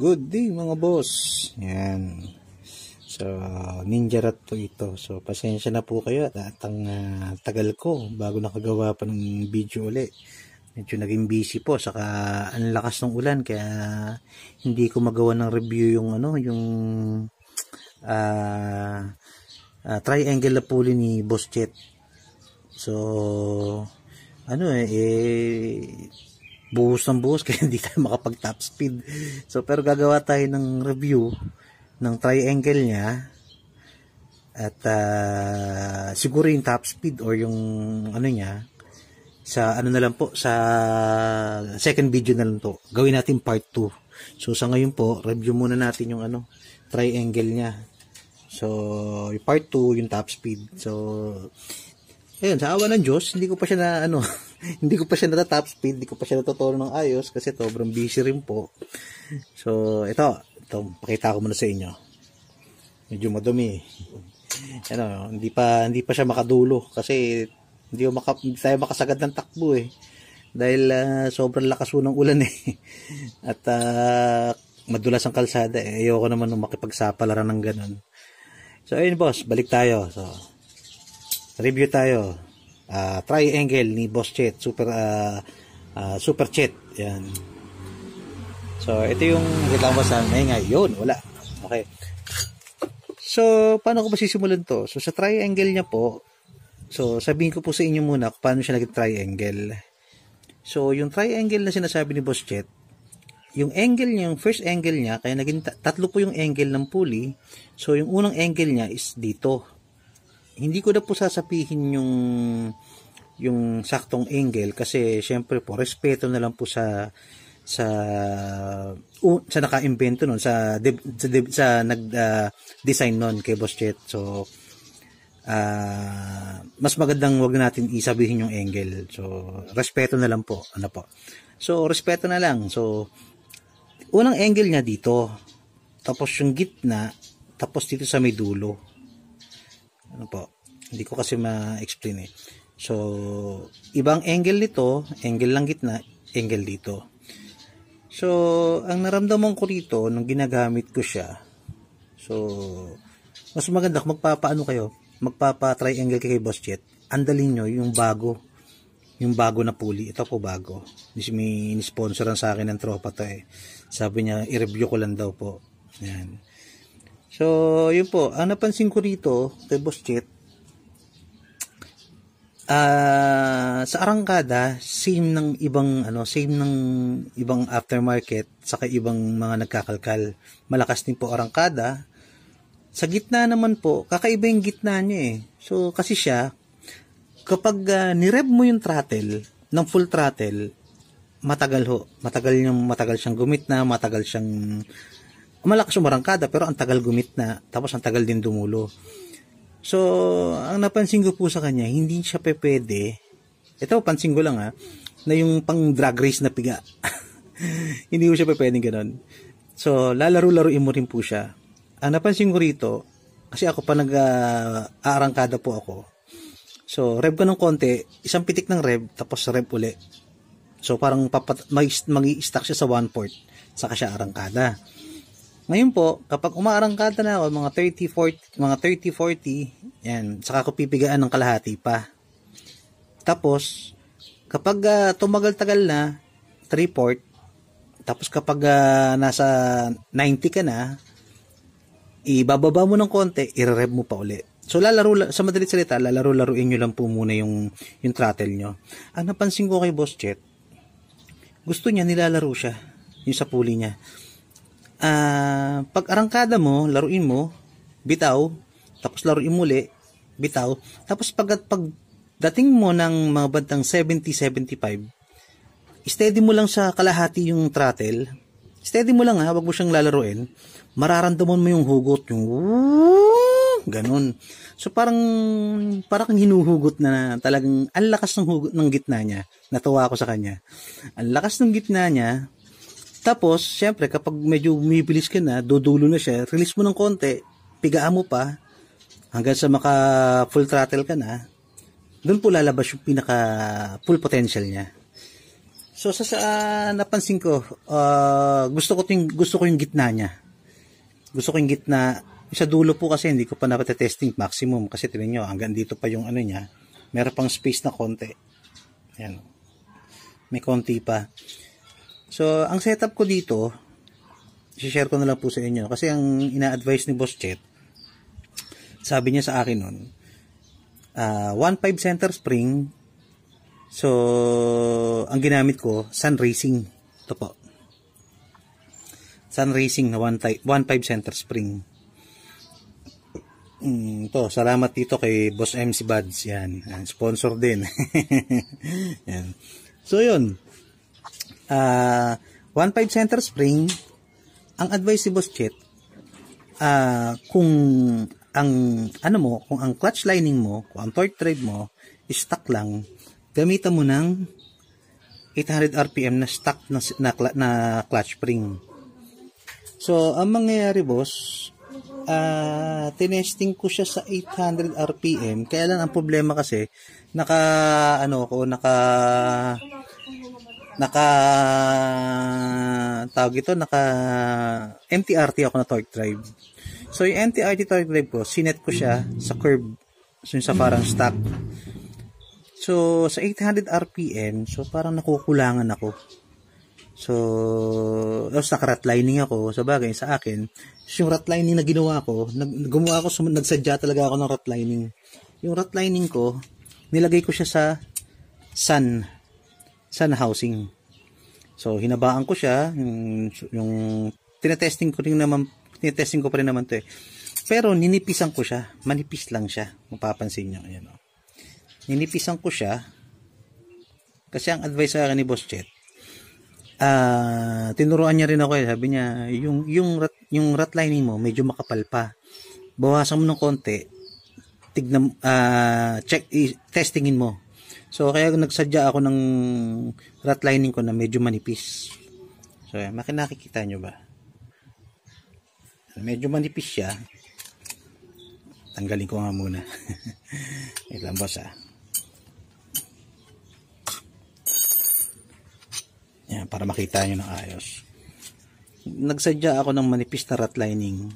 Good day mga boss. Yan. So, ninja rat po ito. So, pasensya na po kayo at ang uh, tagal ko bago nakagawa pa ng video uli. Medyo naging busy po saka ang lakas ng ulan kaya hindi ko magawa ng review yung ano, yung uh, uh, triangle na pulley ni Boss Jet. So, ano eh, eh buhos ng buhos kaya hindi tayo makapag top speed so pero gagawa tayo ng review ng triangle niya at uh, siguro yung top speed or yung ano niya sa ano na lang po sa second video na lang to gawin natin part 2 so sa ngayon po review muna natin yung ano triangle niya so yung part 2 yung top speed so Ayun, sa awa ng Diyos, hindi ko pa siya na, ano, hindi ko pa siya na top speed, hindi ko pa siya natuturo ng ayos kasi sobrang busy rin po. So, ito, ito, pakita ko muna sa inyo. Medyo madumi. Ano, hindi pa, hindi pa siya makadulo kasi hindi, ko maka, hindi tayo makasagad ng takbo eh. Dahil uh, sobrang lakas ng ulan eh. At uh, madulas ang kalsada eh. Ayoko naman nung makipagsapalaran ng ganun. So, ayun boss, balik tayo. So, review tayo uh, triangle ni Boss Chet super uh, uh, super Chet yan so ito yung reklamo sa ngayon wala okay so paano ko ba sisimulan to so sa triangle niya po so sabihin ko po sa inyo muna paano siya naging triangle so yung triangle na sinasabi ni Boss Chet yung angle niya, yung first angle niya, kaya naging tatlo po yung angle ng pulley. So, yung unang angle niya is dito. Hindi ko na po sasabihin yung yung saktong angle kasi syempre po respeto na lang po sa sa uh, sa naka-invento noon sa deb, sa, deb, sa nag uh, design noon kay Boss Chet. So uh, mas magandang wag natin isabihin yung angle. So respeto na lang po, ano po. So respeto na lang. So unang angle niya dito. Tapos yung gitna, tapos dito sa may dulo. Ano po? Hindi ko kasi ma-explain eh. So, ibang angle nito, angle lang gitna, angle dito. So, ang naramdaman ko rito nung ginagamit ko siya. So, mas maganda kung magpapaano kayo, magpapa-triangle kay Boss Jet. Andalin nyo yung bago, yung bago na puli. Ito po bago. May in-sponsoran sa akin ng tropa to eh. Sabi niya, i-review ko lang daw po. Yan. So, yun po. Ang napansin ko rito, kay Boss Chet, uh, sa arangkada, same ng ibang ano, same ng ibang aftermarket saka ibang mga nagkakalkal. Malakas din po arangkada. Sa gitna naman po, kakaiba yung gitna niya eh. So kasi siya kapag uh, ah, nirev mo yung throttle ng full throttle, matagal ho, matagal yung, matagal siyang gumit na, matagal siyang malakas yung barangkada pero ang tagal gumit na tapos ang tagal din dumulo. So, ang napansin ko po sa kanya, hindi siya pe pwede. Ito, pansin ko lang ha, na yung pang drag race na piga. hindi ko siya pe pwedeng ganun. So, lalaro-laruin mo rin po siya. Ang napansin ko rito, kasi ako pa nag-aarangkada po ako. So, rev ko ng konti, isang pitik ng rev, tapos rev uli. So, parang papat- mag-i-stack siya sa one port, saka siya arangkada. Ngayon po, kapag umaarangkada na ako, mga 30, 40, mga 30, 40, yan, saka ko pipigaan ng kalahati pa. Tapos, kapag uh, tumagal-tagal na, 3-4, tapos kapag uh, nasa 90 ka na, ibababa mo ng konti, irereb mo pa uli. So lalaro, sa madalit salita, lalaro-laruin nyo lang po muna yung, yung throttle nyo. Ang ah, napansin ko kay Boss Chet, gusto niya nilalaro siya, yung sa pulley niya uh, ah, pag arangkada mo, laruin mo, bitaw, tapos laruin muli, bitaw, tapos pag, pag dating mo ng mga bandang 70-75, steady mo lang sa kalahati yung throttle, steady mo lang ha, wag mo siyang lalaruin, mararamdaman mo yung hugot, yung ganun. So parang parang hinuhugot na talagang ang lakas ng hugot ng gitna niya. Natuwa ako sa kanya. Ang lakas ng gitna niya, tapos, syempre, kapag medyo umibilis ka na, dudulo na siya, release mo ng konti, pigaan mo pa, hanggang sa maka full throttle ka na, doon po lalabas yung pinaka full potential niya. So, sa, sa uh, napansin ko, uh, gusto, ko ting, gusto ko yung gitna niya. Gusto ko yung gitna. Sa dulo po kasi, hindi ko pa napatetesting maximum. Kasi tingnan nyo, hanggang dito pa yung ano niya. Meron pang space na konti. Ayan. May konti pa. So, ang setup ko dito, share ko na lang po sa inyo. Kasi ang ina-advise ni Boss Chet, sabi niya sa akin nun, uh, ah, 1.5 center spring, so, ang ginamit ko, Sun Racing. Ito po. Sun Racing na 1.5 center spring. Mm, to, salamat dito kay Boss MC Buds. Yan, sponsor din. yan. So, yun uh, ah, 1.5 center spring, ang advice si Boss Chet, uh, kung ang ano mo, kung ang clutch lining mo, kung ang torque thread mo, stuck lang, gamitan mo ng 800 RPM na stuck na, na, na clutch spring. So, ang mangyayari boss, uh, tinesting ko siya sa 800 RPM. Kaya lang ang problema kasi, naka, ano ko, naka naka tawag ito, naka MTRT ako na torque drive. So yung MTRT torque drive ko, sinet ko siya sa curb, so sa parang stock. So sa 800 RPM, so parang nakukulangan ako. So, tapos naka-ratlining ako sa bagay sa akin. So, yung ratlining na ginawa ko, nag, gumawa ako, sum- nagsadya talaga ako ng ratlining. Yung ratlining ko, nilagay ko siya sa sun sana housing. So, hinabaan ko siya, yung, yung tinetesting ko rin naman, tinetesting ko pa rin naman to eh. Pero, ninipisan ko siya, manipis lang siya, mapapansin niyo, ayan oh. Ninipisan ko siya, kasi ang advice sa akin ni Boss Chet, uh, tinuruan niya rin ako eh, sabi niya, yung, yung, rat, yung rat lining mo, medyo makapal pa. Bawasan mo ng konti, tignan, uh, check, i- testingin mo So, kaya nagsadya ako ng rat lining ko na medyo manipis. So, yan. Makinakikita nyo ba? Medyo manipis siya. Tanggalin ko nga muna. Wait lang boss ah. Yan, para makita nyo ng ayos. Nagsadya ako ng manipis na rat lining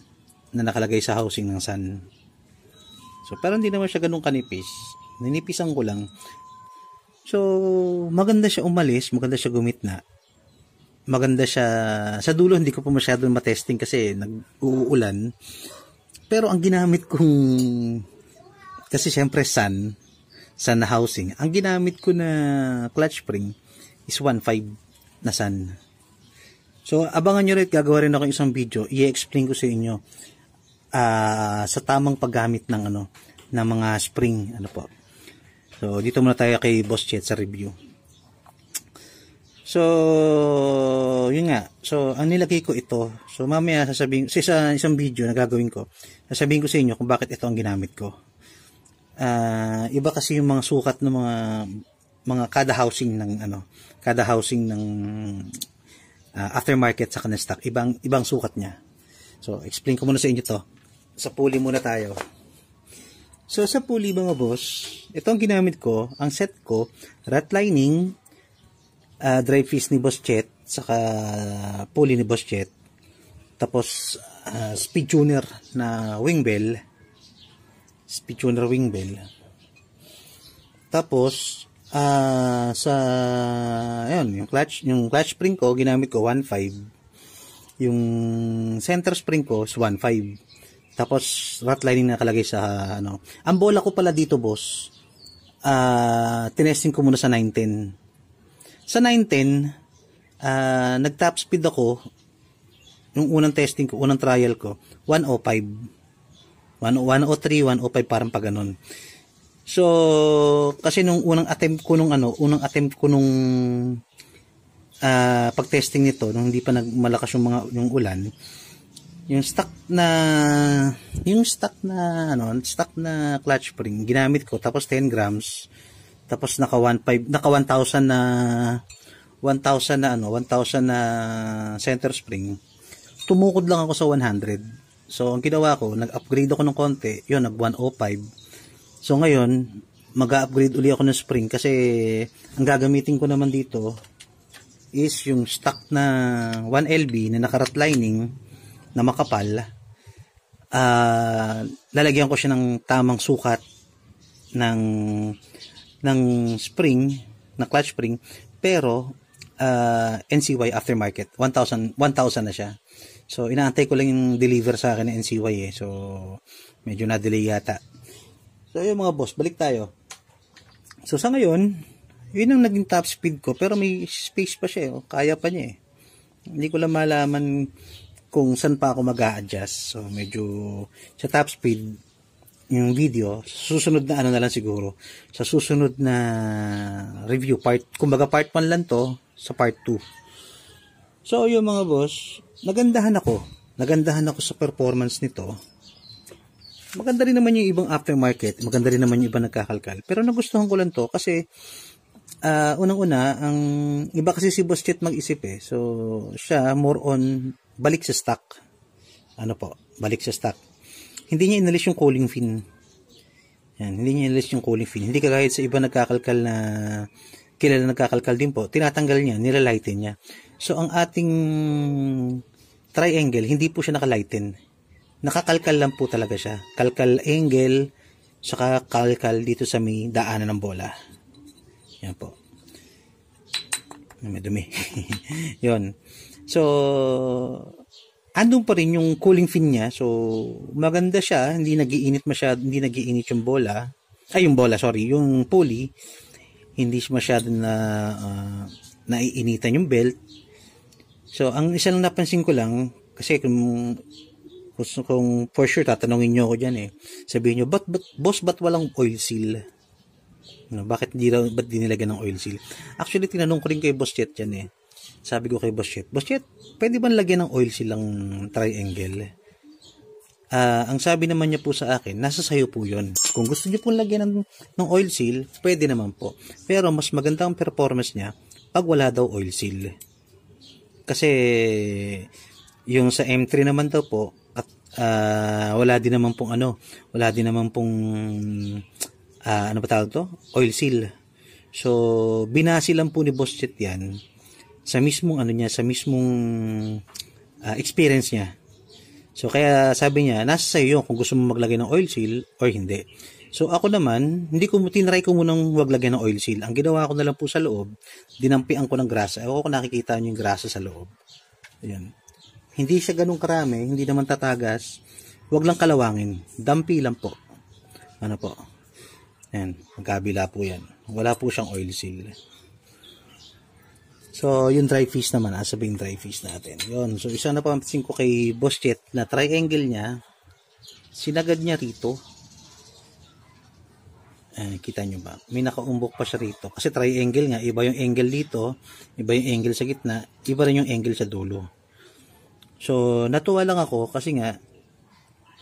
na nakalagay sa housing ng sun. So, pero hindi naman siya ganun kanipis. Ninipisan ko lang So, maganda siya umalis, maganda siya gumitna. Maganda siya, sa dulo hindi ko pa masyado matesting kasi nag-uulan. Pero ang ginamit kong, kasi syempre sun, sun housing, ang ginamit ko na clutch spring is 1.5 na sun. So, abangan nyo rin, gagawa rin ako isang video, i-explain ko sa inyo uh, sa tamang paggamit ng ano, ng mga spring, ano po, So, dito muna tayo kay Boss Chet sa review. So, yun nga. So, ang nilagay ko ito. So, mamaya sasabihin, sa isa, isang video na gagawin ko, sasabihin ko sa inyo kung bakit ito ang ginamit ko. Uh, iba kasi yung mga sukat ng mga mga kada housing ng ano, kada housing ng uh, aftermarket sa kanang Ibang ibang sukat niya. So, explain ko muna sa inyo to. Sa puli muna tayo. So, sa pulley mga boss, itong ginamit ko, ang set ko, rat lining, uh, dry fish ni Boss Chet, saka pulley ni Boss Chet, tapos uh, speed tuner na wing bell, speed tuner wing bell, tapos, uh, sa, ayun, yung clutch, yung clutch spring ko, ginamit ko 1.5. Yung center spring ko is 1.5. Tapos ratlining na nakalagay sa ano. Ang bola ko pala dito, boss. Uh, tinesting ko muna sa 19. Sa 910, uh, ah, nag-top speed ako nung unang testing ko, unang trial ko, 105. 103, 105 parang pa ganun. So, kasi nung unang attempt ko nung ano, unang attempt ko nung uh, pag-testing nito, nung hindi pa nagmalakas yung mga yung ulan, yung stock na yung stock na ano stock na clutch spring ginamit ko tapos 10 grams tapos naka 15 naka 1000 na 1000 na ano 1000 na center spring tumukod lang ako sa 100 so ang ginawa ko nag-upgrade ako ng konti yun nag 105 so ngayon mag-upgrade uli ako ng spring kasi ang gagamitin ko naman dito is yung stock na 1LB na naka lining na makapal, uh, lalagyan ko siya ng tamang sukat ng ng spring, na clutch spring, pero uh, ah, NCY aftermarket, 1,000 1,000 na siya. So inaantay ko lang yung deliver sa akin ng NCY eh. So medyo na-delay yata. So yun mga boss, balik tayo. So sa ngayon, yun ang naging top speed ko pero may space pa siya eh. Oh, kaya pa niya eh. Hindi ko lang malaman kung saan pa ako mag adjust So, medyo sa top speed yung video, sa susunod na ano na lang siguro, sa susunod na review part, kumbaga part 1 lang to, sa part 2. So, yung mga boss, nagandahan ako. Nagandahan ako sa performance nito. Maganda rin naman yung ibang aftermarket, maganda rin naman yung ibang nagkakalkal. Pero nagustuhan ko lang to kasi uh, unang-una, ang iba kasi si Boss Chet mag-isip eh. So, siya more on balik sa stock. Ano po, balik sa stock. Hindi niya inalis yung cooling fin. Yan, hindi niya inalis yung cooling fin. Hindi kagaya sa iba nagkakalkal na kilala nagkakalkal din po, tinatanggal niya, nilalighten niya. So, ang ating triangle, hindi po siya nakalighten. Nakakalkal lang po talaga siya. Kalkal angle, saka kalkal dito sa may daanan ng bola. Yan po. May dumi. Yun. So, andun pa rin yung cooling fin niya. So, maganda siya. Hindi nagiinit masyado. Hindi nagiinit yung bola. Ay, yung bola, sorry. Yung pulley. Hindi masyado na uh, naiinitan yung belt. So, ang isa lang napansin ko lang, kasi kung, kung, kung for sure, tatanungin nyo ako dyan eh. Sabihin nyo, but, but, boss, ba't walang oil seal? No, bakit hindi, ba't di nilagyan ng oil seal? Actually, tinanong ko rin kay Boss yet dyan eh. Sabi ko kay Boschet, Boschet, pwede ba lagyan ng oil silang triangle? Uh, ang sabi naman niya po sa akin, nasa sayo po yon. Kung gusto niyo pong lagyan ng, ng oil seal, pwede naman po. Pero mas maganda ang performance niya pag wala daw oil seal. Kasi yung sa M3 naman daw po, at uh, wala din naman pong ano, wala din naman pong uh, ano ba tawag to? Oil seal. So, binasi lang po ni Boss Chet yan sa mismong ano niya, sa mismong uh, experience niya. So kaya sabi niya, nasa sayo yun kung gusto mo maglagay ng oil seal or hindi. So ako naman, hindi ko tinry ko munang wag lagyan ng oil seal. Ang ginawa ko na lang po sa loob, dinampian ko ng grasa. Ako ko nakikita niyo yung grasa sa loob. Ayun. Hindi siya ganun karami, hindi naman tatagas. Wag lang kalawangin. Dampi lang po. Ano po? Ayan, magkabila po yan. Wala po siyang oil seal. So, yung dry fish naman, asabing dry fish natin. Yun. So, isa na papansin ko kay Boschet na triangle niya, sinagad niya rito. Eh, kita nyo ba? May nakaumbok pa siya rito. Kasi triangle nga, iba yung angle dito, iba yung angle sa gitna, iba rin yung angle sa dulo. So, natuwa lang ako kasi nga,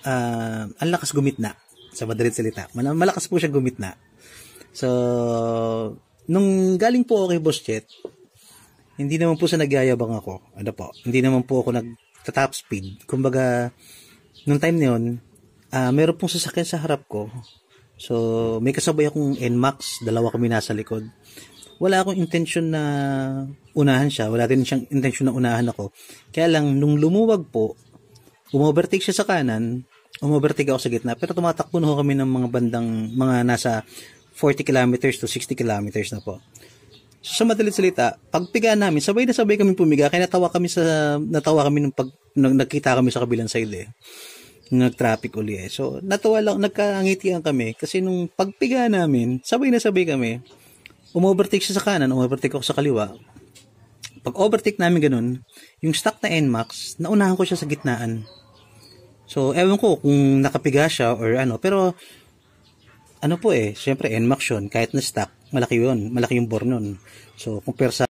uh, ang lakas gumitna. Sa madalit salita. Malakas po siya gumitna. So, nung galing po ako kay Boschet, hindi naman po sa nagyayabang ako. Ano po? Hindi naman po ako nagta top speed. Kumbaga, nung time na yun, uh, meron pong sasakyan sa harap ko. So, may kasabay akong NMAX. Dalawa kami nasa likod. Wala akong intention na unahan siya. Wala din siyang intention na unahan ako. Kaya lang, nung lumuwag po, umovertake siya sa kanan, umovertake ako sa gitna. Pero tumatakbo na kami ng mga bandang, mga nasa 40 kilometers to 60 kilometers na po sa madalit salita, pagpiga namin, sabay na sabay kami pumiga, kaya natawa kami sa, natawa kami nung pag, nung nagkita kami sa kabilang side eh. Nag-traffic uli eh. So, natawa lang, nagkaangitian kami, kasi nung pagpiga namin, sabay na sabay kami, umovertake siya sa kanan, umovertake ako sa kaliwa. Pag overtake namin ganun, yung stock na NMAX, naunahan ko siya sa gitnaan. So, ewan ko kung nakapiga siya or ano, pero ano po eh, syempre NMAX yun, kahit na stock, malaki yun, malaki yung bore nun. So, compare sa